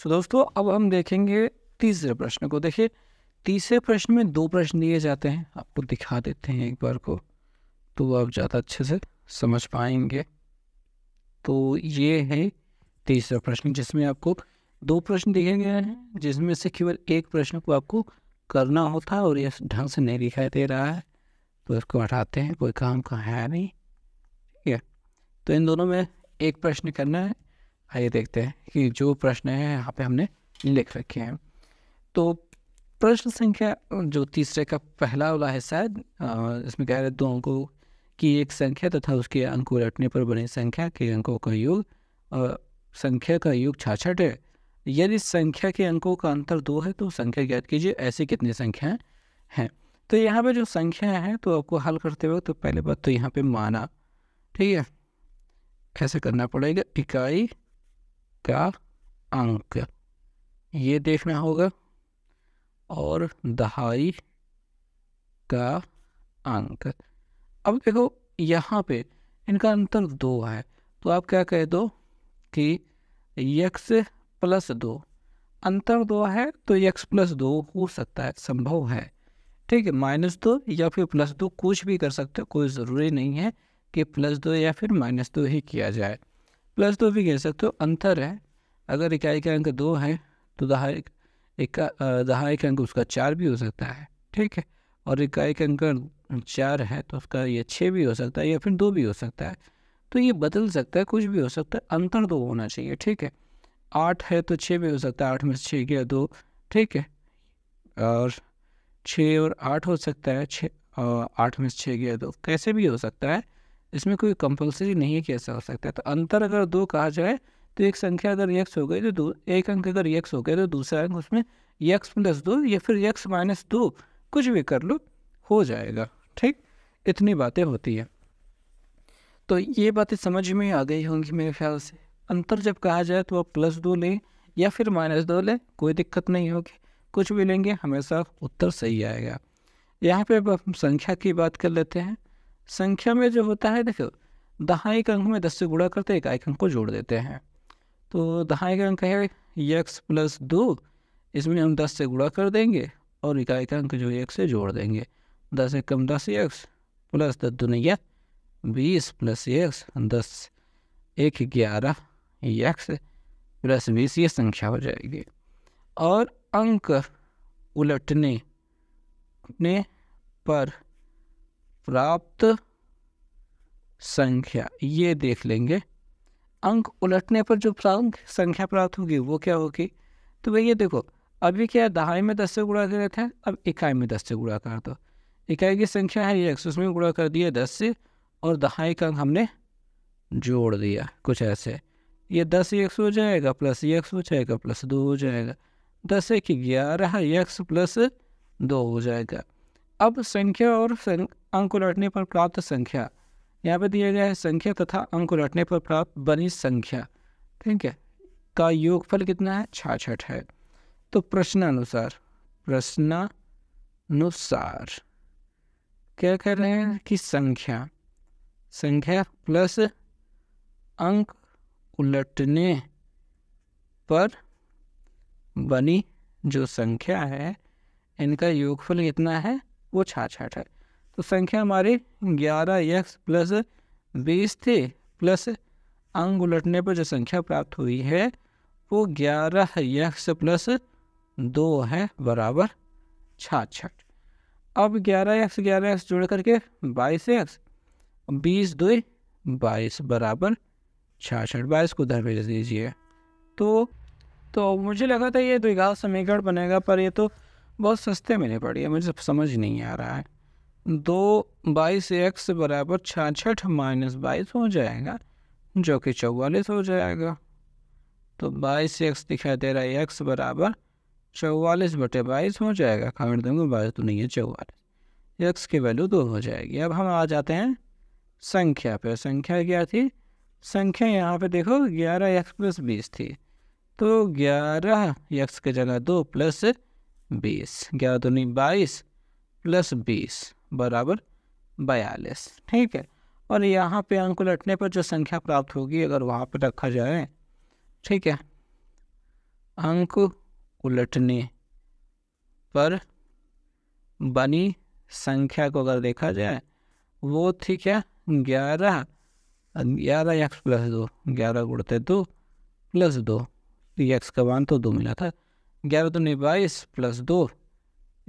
सो so, दोस्तों अब हम देखेंगे तीसरे प्रश्न को देखिए तीसरे प्रश्न में दो प्रश्न दिए जाते हैं आपको दिखा देते हैं एक बार को तो आप ज़्यादा अच्छे से समझ पाएंगे तो ये है तीसरा प्रश्न जिसमें आपको दो प्रश्न दिखे गए हैं जिसमें से केवल एक प्रश्न को आपको करना होता है और ये ढंग से नहीं दिखाई दे रहा है तो इसको हटाते हैं कोई काम का है नहीं ठीक है तो इन दोनों में एक प्रश्न करना है आइए देखते हैं कि जो प्रश्न है यहाँ पे हमने लिख रखे हैं तो प्रश्न संख्या जो तीसरे का पहला वाला है शायद इसमें कह रहे दो अंकों की एक संख्या तथा तो उसके अंक उलटने पर बने संख्या के अंकों का योग संख्या का योग छाछठ है यदि संख्या के अंकों का अंतर दो है तो संख्या ज्ञात कीजिए ऐसी कितनी संख्याएँ हैं तो यहाँ पे जो संख्या है तो आपको हल करते हुए तो पहले बात तो यहाँ पे माना ठीक है ऐसे करना पड़ेगा इकाई का अंक ये देखना होगा और दहाई का अंक अब देखो यहाँ पे इनका अंतर दो है तो आप क्या कह दो कि यक्स प्लस दो अंतर दो है तो यक्स प्लस दो हो सकता है संभव है ठीक है माइनस दो या फिर प्लस दो कुछ भी कर सकते हो कोई ज़रूरी नहीं है कि प्लस दो या फिर माइनस दो ही किया जाए प्लस दो भी कह सकते हो अंतर है अगर इकाई का अंक दो है तो दहाई इका दहाई का अंक उसका चार भी हो सकता है ठीक है और इकाई का अंक चार है तो उसका ये छः भी हो सकता है या फिर दो भी हो सकता है तो ये बदल सकता है कुछ भी हो सकता है अंतर दो तो होना चाहिए ठीक है आठ है तो छः भी हो सकता है आठ में से छः गया दो ठीक है और छः और आठ हो सकता है छः आठ में से छः गया दो कैसे भी हो सकता है इसमें कोई कंपलसरी नहीं है कि ऐसा हो सकता है तो अंतर अगर दो कहा जाए तो एक संख्या अगर यक्स हो गई तो एक अंक अगर यक्स हो गया तो दूसरा अंक उसमें यक्स प्लस दो या फिर यक्स माइनस दो कुछ भी कर लो हो जाएगा ठीक इतनी बातें होती हैं तो ये बातें समझ में आ गई होंगी मेरे ख्याल से अंतर जब कहा जाए तो आप प्लस दो लें या फिर माइनस दो लें कोई दिक्कत नहीं होगी कुछ भी लेंगे हमेशा उत्तर सही आएगा यहाँ पे अब हम संख्या की बात कर लेते हैं संख्या में जो होता है देखो दहाई के अंक में दस से गुड़ा करते हैं के अंक को जोड़ देते हैं तो दहाई का अंक है यक्स प्लस दो इसमें हम दस से गुड़ा कर देंगे और इकाई का अंक जो एक से जोड़ देंगे दस एक कम दस एक प्लस दस दुनिया बीस प्लस एक दस एक ग्यारह यक्स प्लस बीस ये संख्या हो जाएगी और अंक उलटने पर प्राप्त संख्या ये देख लेंगे अंक उलटने पर जो प्रांक संख्या प्राप्त होगी वो क्या होगी तो भैया देखो अभी क्या है दहाई में दस से गुणा कर रहे थे अब इकाई में दस से गुणा कर दो इकाई की संख्या है एक उसमें गुणा कर दिया दस से और दहाई का अंक हमने जोड़ दिया कुछ ऐसे ये दस एक हो जाएगा प्लस एक हो जाएगा प्लस दो हो जाएगा दस एक ग्यारह एक प्लस दो हो जाएगा अब संख्या और अंक उलटने पर प्राप्त संख्या यहाँ पे दिया गया है संख्या तथा अंक उलटने पर प्राप्त बनी संख्या ठीक है का योगफल कितना है छाछठ है तो प्रश्नानुसार प्रश्नानुसार क्या कह रहे हैं कि संख्या संख्या प्लस अंक उलटने पर बनी जो संख्या है इनका योगफल कितना है वो छाछठ है तो संख्या हमारी ग्यारह एक्स प्लस बीस थे प्लस अंग उलटने पर जो संख्या प्राप्त हुई है वो ग्यारह यक्स प्लस दो है बराबर छाछठ अब ग्यारह एक्स ग्यारह एक्स जोड़ करके बाईस एक्स बीस दो बाईस बराबर छाछठ बाईस को उधर भेज दीजिए तो तो मुझे लगा था ये द्विघात समीकरण बनेगा पर ये तो बहुत सस्ते में पड़ी है मुझे समझ नहीं आ रहा है दो बाईस एक्स बराबर छाछठ माइनस बाईस हो जाएगा जो कि चौवालीस हो जाएगा तो बाईस एक्स दिखाई दे रहा है एक्स बराबर चौवालीस बटे बाईस हो जाएगा काट देंगे बाईस तो नहीं है चौवालीस एक्स की वैल्यू दो हो जाएगी अब हम आ जाते हैं संख्या पे संख्या क्या थी संख्या यहाँ पे देखो ग्यारह एक्स प्लस बीस थी तो ग्यारह एक्स की जगह दो प्लस बीस ग्यारह तो दूनी बाईस प्लस बीस बराबर बयालीस ठीक है और यहाँ पे अंक उलटने पर जो संख्या प्राप्त होगी अगर वहाँ पे रखा जाए ठीक है अंक उलटने पर बनी संख्या को अगर देखा जाए वो थी क्या ग्यारह ग्यारह एक्स प्लस दो ग्यारह गुड़ते दो प्लस दो एक्स तो का मान तो दो मिला था ग्यारह तो बाईस प्लस दो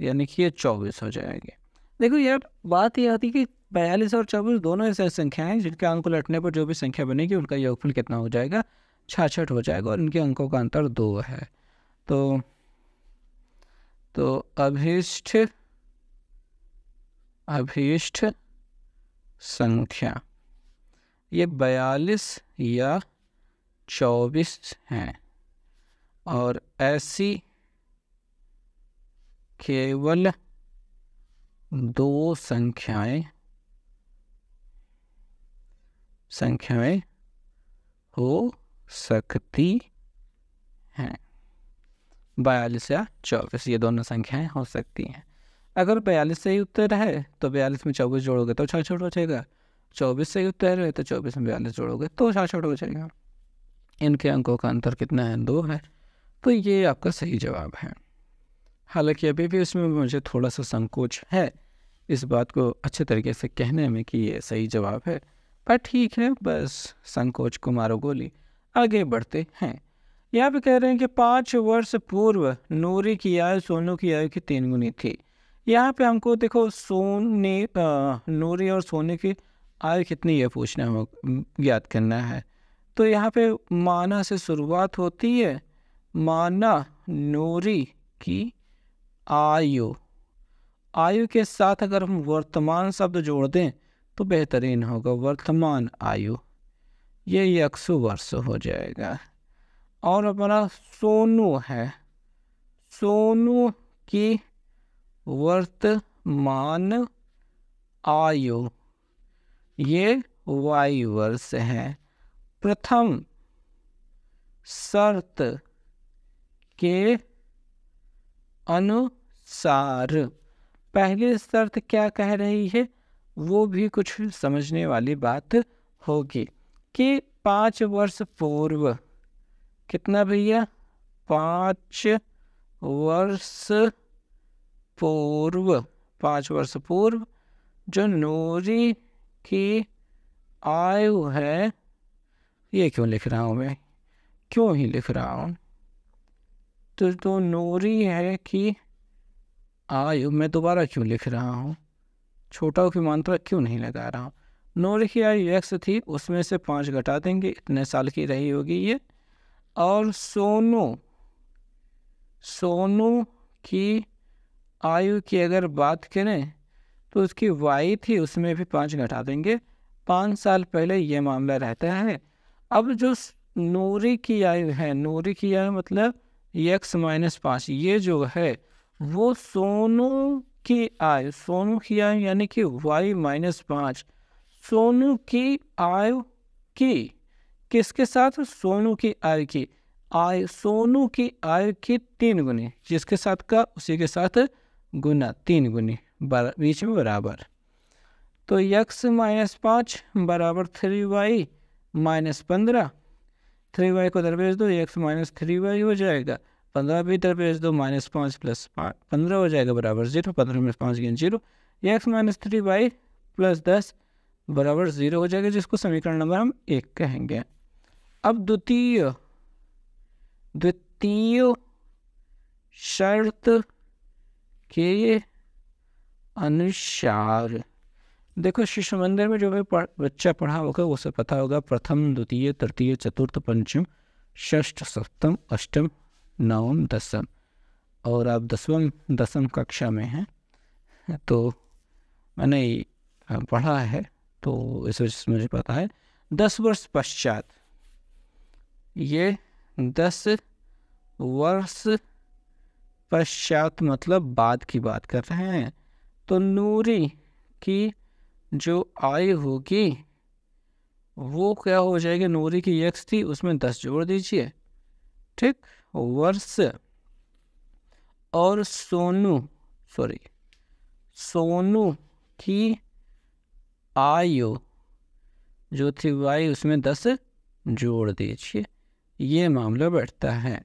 यानी कि ये चौबीस हो जाएंगे देखो यार बात यह आती कि बयालीस और चौबीस दोनों ऐसी संख्याएं हैं जिनके अंक लटने पर जो भी संख्या बनेगी उनका योगफल कितना हो जाएगा छाछठ हो जाएगा और इनके अंकों का अंतर दो है तो तो अभीष्ट अभीष्ट संख्या ये बयालीस या चौबीस हैं हाँ। और ऐसी केवल दो संख्याएं संख्याएं हो सकती हैं बयालीस या चौबीस ये दोनों संख्याएं हो सकती हैं अगर बयालीस से ही उत्तर है तो बयालीस में चौबीस जोड़ोगे तो छः छोट हो जाएगा चौबीस से ही उत्तर है तो चौबीस में बयालीस जोड़ोगे तो छः छोट हो जाएगा इनके अंकों का अंतर कितना है दो है तो ये आपका सही जवाब है हालांकि अभी भी उसमें मुझे थोड़ा सा संकोच है इस बात को अच्छे तरीके से कहने में कि ये सही जवाब है पर ठीक है बस संकोच को मारो गोली आगे बढ़ते हैं यहाँ पे कह रहे हैं कि पाँच वर्ष पूर्व नूरी की आयु सोनू की आयु की तीन गुनी थी यहाँ पे हमको देखो सोने नूरी और सोने की आयु कितनी है पूछना हो याद करना है तो यहाँ पे माना से शुरुआत होती है माना नूरी की आयु आयु के साथ अगर हम वर्तमान शब्द जोड़ दें तो बेहतरीन होगा वर्तमान आयु ये यक्सु वर्ष हो जाएगा और अपना सोनू है सोनू की वर्तमान आयु ये वायु वर्ष है प्रथम शर्त के अनुसार पहले शर्त क्या कह रही है वो भी कुछ समझने वाली बात होगी कि पाँच वर्ष पूर्व कितना भैया पाँच वर्ष पूर्व पाँच वर्ष पूर्व जो नूरी की आयु है ये क्यों लिख रहा हूँ मैं क्यों ही लिख रहा हूँ तो, तो नोरी है कि आयु मैं दोबारा क्यों लिख रहा हूँ छोटा की मात्रा क्यों नहीं लगा रहा हूँ नूरी की आयु एक्स थी उसमें से पाँच घटा देंगे इतने साल की रही होगी ये और सोनू सोनू की आयु की अगर बात करें तो उसकी वाई थी उसमें भी पाँच घटा देंगे पाँच साल पहले ये मामला रहता है अब जो नूरी की आयु है नूरी की आयु मतलब एक्स माइनस पाँच ये जो है वो सोनू की आय सोनू की आय यानी कि वाई माइनस पाँच सोनू की आय की किसके साथ सोनू की आय की आय सोनू की आय की तीन गुने जिसके साथ का उसी के साथ गुना तीन गुने बीच में बराबर तो यक्स माइनस पाँच बराबर थ्री वाई माइनस पंद्रह थ्री वाई को इधर भेज दो एक्स माइनस थ्री वाई हो जाएगा पंद्रह भी इधर भेज दो माइनस पाँच प्लस पाँच पंद्रह हो जाएगा बराबर जीरो पंद्रह में पाँच गेंद zero x minus three y plus दस बराबर जीरो हो जाएगा जिसको समीकरण नंबर हम एक कहेंगे अब द्वितीय द्वितीय शर्त के अनुसार देखो शिशु मंदिर में जो भी पढ़, बच्चा पढ़ा होगा उसे पता होगा प्रथम द्वितीय तृतीय चतुर्थ पंचम षष्ठ सप्तम अष्टम नवम दसम और आप दसवम दसम कक्षा में हैं तो मैंने पढ़ा है तो इस वजह से मुझे पता है दस वर्ष पश्चात ये दस वर्ष पश्चात मतलब बाद की बात कर रहे हैं तो नूरी की जो आय होगी वो क्या हो जाएगी नूरी की यक्स थी उसमें दस जोड़ दीजिए ठीक वर्ष और सोनू सॉरी सोनू की आयु जो थी वाई उसमें दस जोड़ दीजिए ये मामला बैठता है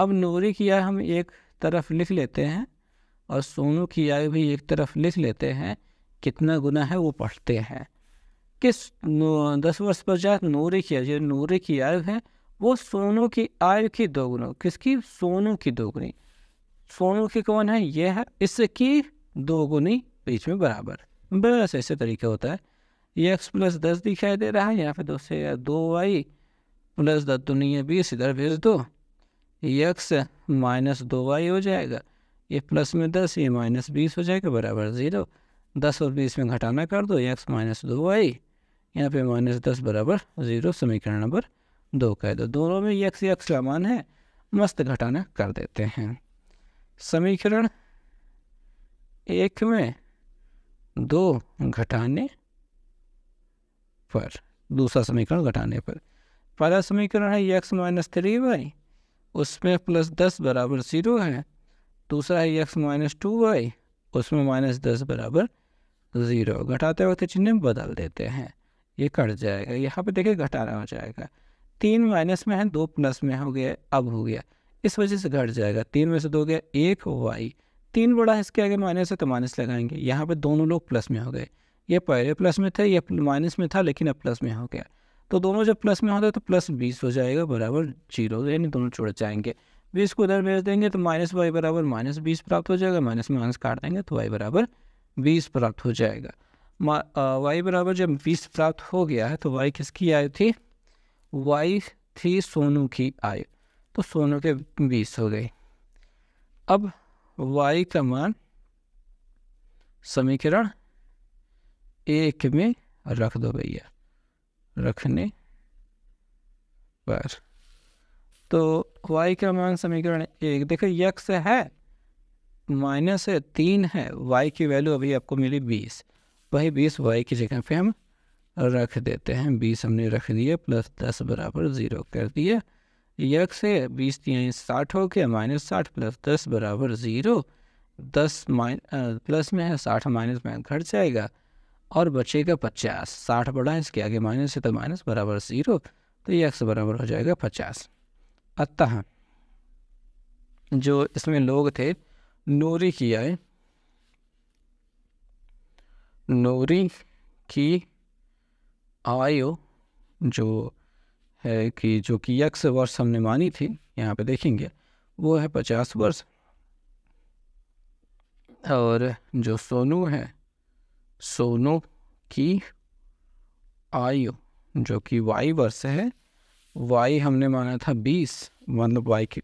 अब नूरी की आय हम एक तरफ लिख लेते हैं और सोनू की आय भी एक तरफ लिख लेते हैं कितना गुना है वो पढ़ते हैं किस दस वर्ष पश्चात नूरे की जो नूरे की आयु है वो सोनू की आयु की दोगुनी किसकी सोनू की दोगुनी सोनू की कौन है ये है इसकी दोगुनी बीच में बराबर बस ऐसे तरीका होता है ये एक्स प्लस दस दिखाई दे रहा है यहाँ पे दो से दो वाई प्लस दस दुनिया बीस इधर भेज दो एक्स माइनस दो वाई हो जाएगा ये प्लस में दस ये माइनस बीस हो जाएगा बराबर ज़ीरो दस और बीस में घटाना कर दो एक्स माइनस दो वाई यहाँ पे माइनस दस बराबर ज़ीरो समीकरण नंबर दो कह दो दोनों में यक्स यक्स का मान है मस्त घटाना कर देते हैं समीकरण एक में दो घटाने पर दूसरा समीकरण घटाने पर पहला समीकरण है यक्स माइनस थ्री वाई उसमें प्लस दस बराबर ज़ीरो है दूसरा है यक्स माइनस टू वाई उसमें माइनस दस बराबर ज़ीरो घटाते वक्त चिन्ह बदल देते हैं ये कट जाएगा यहाँ पे देखिए घटाना हो जाएगा तीन माइनस में है दो प्लस में हो गया अब हो गया इस वजह से घट जाएगा तीन में से दो गया एक वाई तीन बड़ा इसके आगे माइनस है तो माइनस लगाएंगे यहाँ पे दोनों लोग प्लस में हो गए ये पहले प्लस में थे ये माइनस में था लेकिन अब प्लस में हो गया तो दोनों जब प्लस में होते तो प्लस बीस हो जाएगा बराबर जीरो यानी दोनों छोड़ जाएंगे बीस को उधर भेज देंगे तो माइनस वाई बराबर माइनस बीस प्राप्त हो जाएगा माइनस माइनस काट देंगे तो वाई बराबर बीस प्राप्त हो जाएगा वाई बराबर जब बीस प्राप्त हो गया है तो वाई किसकी आयु थी वाई थी सोनू की आयु तो सोनू के बीस हो गई अब वाई का मान समीकरण एक में रख दो भैया रखने पर तो y का मान समीकरण एक देखो यक्स है माइनस तीन है वाई की वैल्यू अभी आपको मिली बीस वही बीस वाई की जगह पे हम रख देते हैं बीस हमने रख दिए प्लस दस बराबर ज़ीरो कर दिए यक से बीस तीन साठ हो गया माइनस साठ प्लस दस बराबर ज़ीरो दस माइन प्लस में है साठ माइनस में घट जाएगा और बचेगा पचास साठ बड़ा इसके आगे माइनस है तो माइनस बराबर ज़ीरो तो यक्स बराबर हो जाएगा पचास अतः जो इसमें लोग थे नोरी की आए नोरी की आयो जो है कि जो कि यक्स वर्ष हमने मानी थी यहाँ पे देखेंगे वो है पचास वर्ष और जो सोनू है सोनू की आयु जो कि वाई वर्ष है वाई हमने माना था बीस मतलब वाई की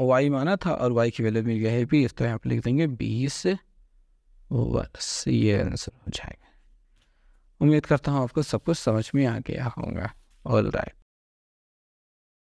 वाई माना था और वाई की वैल्यू मिल गया है बीस तो यहाँ पर लिख देंगे बीस वर्ष ये आंसर हो जाएगा उम्मीद करता हूँ आपको सब कुछ समझ में आ गया होगा ऑल राइट